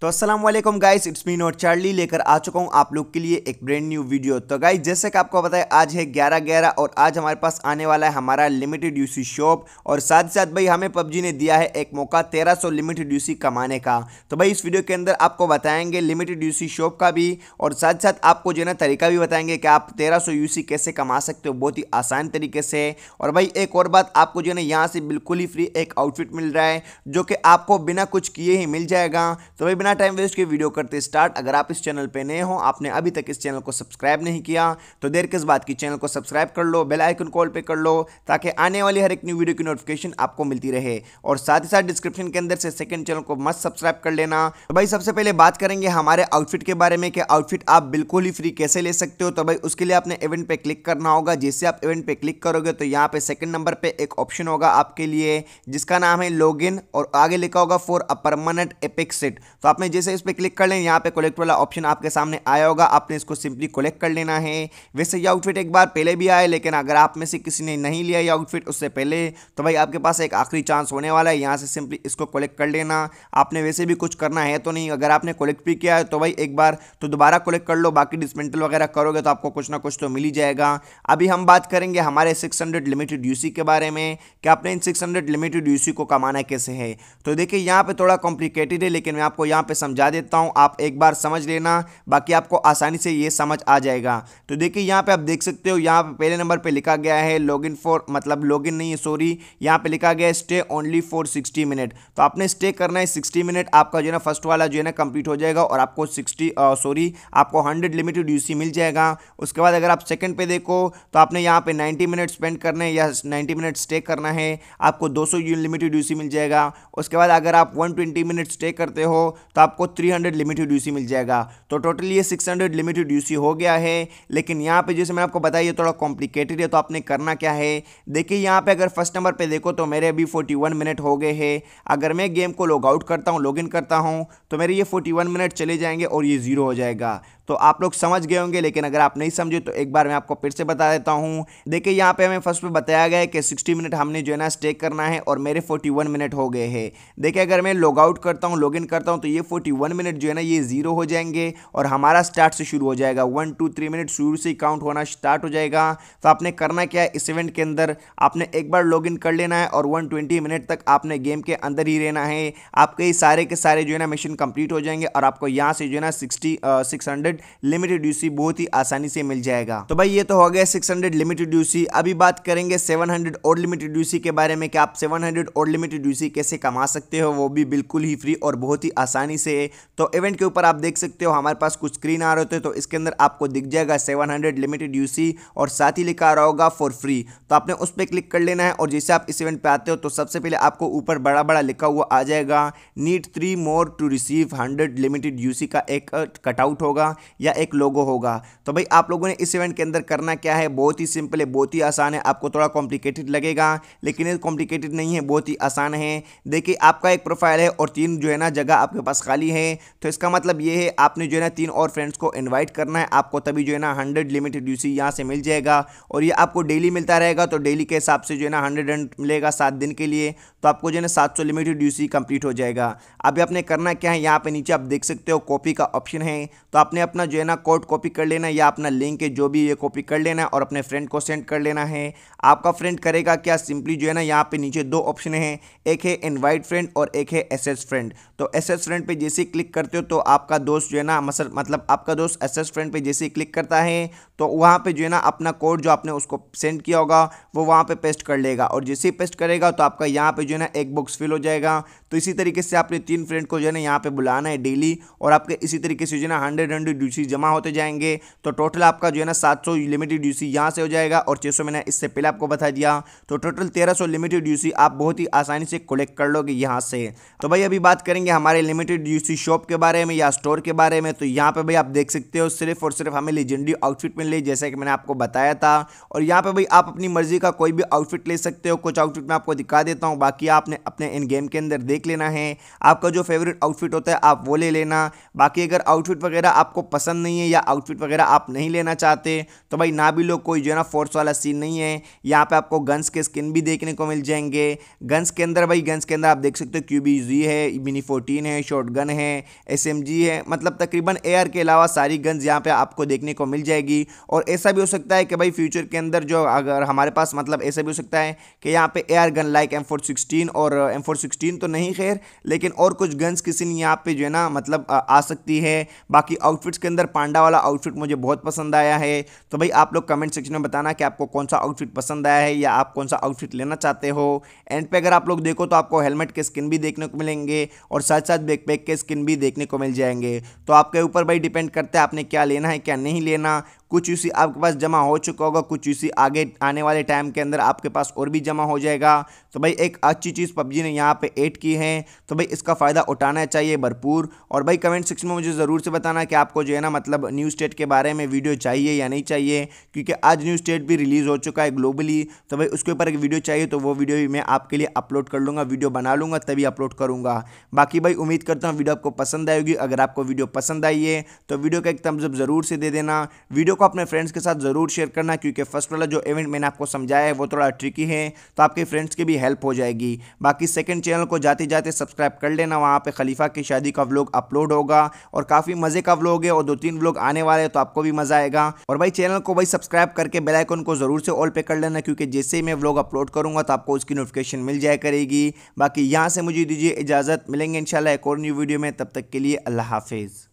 तो असलम वालेकुम guys it's me not Charlie लेकर आ चुका हूँ आप लोग के लिए एक ब्रांड न्यू वीडियो तो गाइस जैसे कि आपको पता है आज है ग्यारह ग्यारह और आज हमारे पास आने वाला है हमारा लिमिटेड यूसी शॉप और साथ ही साथ भाई हमें पबजी ने दिया है एक मौका तेरह सौ लिमिटेड यूसी कमाने का तो भाई इस वीडियो के अंदर आपको बताएंगे लिमिटेड यूसी शॉप का भी और साथ ही साथ आपको जो है ना तरीका भी बताएंगे कि आप तेरह सौ कैसे कमा सकते हो बहुत ही आसान तरीके से और भाई एक और बात आपको जो है ना यहाँ से बिल्कुल ही फ्री एक आउटफिट मिल रहा है जो कि आपको बिना कुछ किए ही मिल जाएगा तो भाई बिना टाइम वेस्ट के वीडियो करते स्टार्ट अगर आप इस चैनल पे नए हो आपने अभी तक इस चैनल को सब्सक्राइब नहीं किया तो देर किस बात की चैनल को सब्सक्राइब कर लो बेल आइकन कॉल पे कर लो ताकि आने वाली हर एक न्यू वीडियो की नोटिफिकेशन आपको मिलती रहे और साथ ही साथ डिस्क्रिप्शन के अंदर से सेकंड चैनल को मस्त सब्सक्राइब कर लेना तो भाई सबसे पहले बात करेंगे हमारे आउटफिट के बारे में कि आउटफिट आप बिल्कुल ही फ्री कैसे ले सकते हो तो भाई उसके लिए आपने इवेंट पर क्लिक करना होगा जैसे आप इवेंट पर क्लिक करोगे तो यहाँ पे सेकेंड नंबर पर एक ऑप्शन होगा आपके लिए जिसका नाम है लॉग और आगे लिखा होगा for a permanent epic set तो आप आप में जैसे इस पर क्लिक कर लें यहाँ पे कलेक्ट वाला ऑप्शन आपके सामने आया होगा आपने इसको सिंपली कलेक्ट कर लेना है वैसे ये आउटफिट एक बार पहले भी आए लेकिन अगर आप में से किसी ने नहीं लिया ये आउटफिट उससे पहले तो भाई आपके पास एक आखिरी चांस होने वाला है यहाँ से सिंपली इसको कलेक्ट कर लेना आपने वैसे भी कुछ करना है तो नहीं अगर आपने कलेक्ट भी किया है तो भाई एक बार तो दोबारा कलेक्ट कर लो बाकी डिस्मेंटल वगैरह करोगे तो आपको कुछ ना कुछ तो मिल ही जाएगा अभी हम बात करेंगे हमारे सिक्स लिमिटेड यूसी के बारे में कि आपने इन सिक्स लिमिटेड यूसी को कमाना कैसे है तो देखिए यहाँ पर थोड़ा कॉम्प्लिकेटेड है लेकिन मैं आपको यहाँ पे समझा देता हूँ आप एक बार समझ लेना बाकी आपको आसानी से ये समझ आ जाएगा तो देखिए यहाँ पे आप देख सकते हो यहाँ पे पहले नंबर पे लिखा गया है लॉगिन फॉर मतलब लॉगिन नहीं है सॉरी यहाँ पे लिखा गया है stay only for sixty minute तो आपने स्टे करना है सिक्सटी मिनट आपका जो है ना फर्स्ट वाला जो है ना कंप्लीट हो जाएगा और आपको सिक्सटी सॉरी आपको हंड्रेड लिमिटेड यू मिल जाएगा उसके बाद अगर आप सेकेंड पे देखो तो आपने यहाँ पर नाइन्टी मिनट स्पेंड करना है या नाइन्टी मिनट स्टे करना है आपको दो सौ लिमिटेड यू मिल जाएगा उसके बाद अगर आप वन ट्वेंटी मिनट स्टे करते हो तो आपको 300 लिमिटेड यूसी मिल जाएगा तो टोटल ये 600 लिमिटेड यूसी हो गया है लेकिन यहाँ पे जैसे मैं आपको बताया ये थोड़ा कॉम्प्लिकेटेड है तो आपने करना क्या है देखिए यहाँ पे अगर फर्स्ट नंबर पे देखो तो मेरे अभी 41 मिनट हो गए हैं अगर मैं गेम को लॉग आउट करता हूँ लॉग इन करता हूँ तो मेरे ये फोर्टी मिनट चले जाएंगे और ये ज़ीरो हो जाएगा तो आप लोग समझ गए होंगे लेकिन अगर आप नहीं समझे तो एक बार मैं आपको फिर से बता देता हूँ देखिए यहाँ पे हमें फर्स्ट पे बताया गया है कि 60 मिनट हमने जो है ना स्टे करना है और मेरे 41 मिनट हो गए हैं देखिए अगर मैं लॉग आउट करता हूँ लॉग इन करता हूँ तो ये 41 मिनट जो है ना ये जीरो हो जाएंगे और हमारा स्टार्ट से शुरू हो जाएगा वन टू थ्री मिनट शुरू से काउंट होना स्टार्ट हो जाएगा तो आपने करना क्या है इस इवेंट के अंदर आपने एक बार लॉग कर लेना है और वन मिनट तक आपने गेम के अंदर ही रहना है आपके सारे के सारे जो है ना मिशन कंप्लीट हो जाएंगे और आपको यहाँ से जो है ना sixty six hundred hundred limited UC बहुत ही आसानी से मिल जाएगा तो भाई ये तो हो गया सिक्स हंड्रेड लिमिटेड यूसी अभी बात करेंगे सेवन हंड्रेड और लिमिटेड यूसी के बारे में कि आप सेवन हंड्रेड और लिमिटेड यूसी कैसे कमा सकते हो वो भी बिल्कुल ही फ्री और बहुत ही आसानी से तो इवेंट के ऊपर आप देख सकते हो हमारे पास कुछ स्क्रीन आ रहे होते तो इसके अंदर आपको दिख जाएगा सेवन हंड्रेड लिमिटेड यूसी और साथ ही लिखा रहा होगा फॉर फ्री तो आपने उस पर क्लिक कर लेना है और जैसे आप इस इवेंट पर आते हो तो सबसे पहले आपको ऊपर बड़ा बड़ा लिखा हुआ आ जाएगा need three more to receive hundred limited UC का एक कटआउट होगा या एक लोगो होगा तो भाई आप लोगों ने इस इवेंट के अंदर करना क्या है बहुत ही सिंपल है बहुत ही आसान है आपको थोड़ा कॉम्प्लिकेटेड लगेगा लेकिन ये कॉम्प्लिकेटेड नहीं है बहुत ही आसान है देखिए आपका एक प्रोफाइल है और तीन जो है ना जगह आपके पास खाली है तो इसका मतलब ये है आपने जो है ना तीन और फ्रेंड्स को इन्वाइट करना है आपको तभी जो है ना हंड्रेड लिमिटेड यूसी यहाँ से मिल जाएगा और ये आपको डेली मिलता रहेगा तो डेली के हिसाब से जो है ना हंड्रेड रन मिलेगा सात दिन के लिए तो आपको जो है ना सात सौ लिमिटेड यूसी कंप्लीट हो जाएगा अभी आपने करना क्या है यहाँ पे नीचे आप देख सकते हो कॉपी का ऑप्शन है तो आपने अपने अपना जो है ना कोड कॉपी कर लेना या अपना लिंक है जो भी ये कॉपी कर लेना है और अपने फ्रेंड को सेंड कर लेना है आपका फ्रेंड करेगा क्या सिंपली जो है ना यहाँ पे नीचे दो ऑप्शन हैं एक है इनवाइट फ्रेंड और एक है एसेस फ्रेंड तो एसेस फ्रेंड पे जैसे क्लिक करते हो तो आपका दोस्त जो है ना मसल मतलब आपका दोस्त एस फ्रेंड पर जैसे क्लिक करता है तो वहाँ पर जो है ना अपना कोड जो आपने उसको सेंड किया होगा वो वहाँ पे पेस्ट कर लेगा और जैसे ही पेस्ट करेगा तो आपका यहाँ पर जो है ना एक बॉक्स फिल हो जाएगा तो इसी तरीके से आपने तीन फ्रेंड को जो है ना यहाँ पर बुलाना है डेली और आपके इसी तरीके से जो है ना हंड्रेड हंड्रेड लिमिटेड ड्यूसी जमा होते जाएंगे तो टोटल आपका जो है ना सात सौ लिमिटेड ड्यूसी यहाँ से हो जाएगा और छः मैंने इससे पहले आपको बता दिया तो टोटल तेरह सौ लिमिटेड ड्यूसी आप बहुत ही आसानी से कलेक्ट कर लोगे यहाँ से तो भाई अभी बात करेंगे हमारे लिमिटेड ड्यूसी शॉप के बारे में या स्टोर के बारे में तो यहाँ पर भाई आप देख सकते हो सिर्फ और सिर्फ हमें लेजेंडी आउटफिट मिल रही जैसे कि मैंने आपको बताया था और यहाँ पर भाई आप अपनी मर्जी का कोई भी आउटफिट ले सकते हो कुछ आउटफिट मैं आपको दिखा देता हूँ बाकी आपने अपने इन गेम के अंदर देख लेना है आपका जो फेवरेट आउटफिट होता है आप वो ले लेना बाकी अगर आउटफिट वगैरह आपको पसंद नहीं है या आउटफिट वगैरह आप नहीं लेना चाहते तो भाई ना भी लो कोई जो है ना फोर्स वाला सीन नहीं है यहाँ पे आपको गन्स के स्किन भी देखने को मिल जाएंगे गन्स के अंदर भाई गन्स के अंदर आप देख सकते हो क्यू बी जी है मिनी फोर्टीन है शॉर्ट गन है एस एम जी है मतलब तकरीबन एयर के अलावा सारी गन्स यहाँ पर आपको देखने को मिल जाएगी और ऐसा भी हो सकता है कि भाई फ्यूचर के अंदर जो अगर हमारे पास मतलब ऐसा भी हो सकता है कि यहाँ पे air gun like M four sixteen और एम फोर सिक्सटीन तो नहीं खैर लेकिन और कुछ गन्स किसी ने यहाँ पे जो है ना मतलब आ सकती है बाकी आउटफिट्स के अंदर पांडा वाला आउटफिट मुझे बहुत पसंद आया है तो भाई आप लोग कमेंट सेक्शन में बताना कि आपको कौन सा आउटफिट पसंद आया है या आप कौन सा आउटफिट लेना चाहते हो एंड पे अगर आप लोग देखो तो आपको हेलमेट के स्किन भी देखने को मिलेंगे और साथ साथ बैकपैक के स्किन भी देखने को मिल जाएंगे तो आपके ऊपर भाई डिपेंड करता है आपने क्या लेना है क्या नहीं लेना कुछ यूसी आपके पास जमा हो चुका होगा कुछ यूसी आगे आने वाले टाइम के अंदर आपके पास और भी जमा हो जाएगा तो भाई एक अच्छी चीज़ पबजी ने यहाँ पे ऐड की है तो भाई इसका फ़ायदा उठाना चाहिए भरपूर और भाई कमेंट सेक्शन में मुझे ज़रूर से बताना कि आपको जो है ना मतलब न्यू स्टेट के बारे में वीडियो चाहिए या नहीं चाहिए क्योंकि आज न्यू स्टेट भी रिलीज़ हो चुका है ग्लोबली तो भाई उसके ऊपर एक वीडियो चाहिए तो वो वीडियो भी मैं आपके लिए अपलोड कर लूँगा वीडियो बना लूँगा तभी अपलोड करूँगा बाकी भाई उम्मीद करता हूँ वीडियो आपको पसंद आएगी अगर आपको वीडियो पसंद आई है तो वीडियो का एक तमजब ज़रूर से दे देना वीडियो को अपने फ्रेंड्स के साथ ज़रूर शेयर करना क्योंकि फर्स्ट वाला जो इवेंट मैंने आपको समझाया है वो थोड़ा ट्रिकी है तो आपके फ्रेंड्स की भी हेल्प हो जाएगी बाकी सेकेंड चैनल को जाते जाते सब्सक्राइब कर लेना वहाँ पर खलीफा की शादी का व्लॉग अपलोड होगा और काफ़ी मज़े का व्लॉग है और दो तीन व्लॉग आने वाले हैं तो आपको भी मज़ा आएगा और भाई चैनल को भाई सब्सक्राइब करके बेलाइकन को ज़रूर से ऑल पे कर लेना क्योंकि जैसे ही मैं व्लॉग अपलोड करूँगा तो आपको उसकी नोटिफिकेशन मिल जाए करेगी बाकी यहाँ से मुझे दीजिए इजाज़त मिलेंगे इंशाल्लाह एक और न्यू वीडियो में तब तक के लिए अल्लाह हाफिज़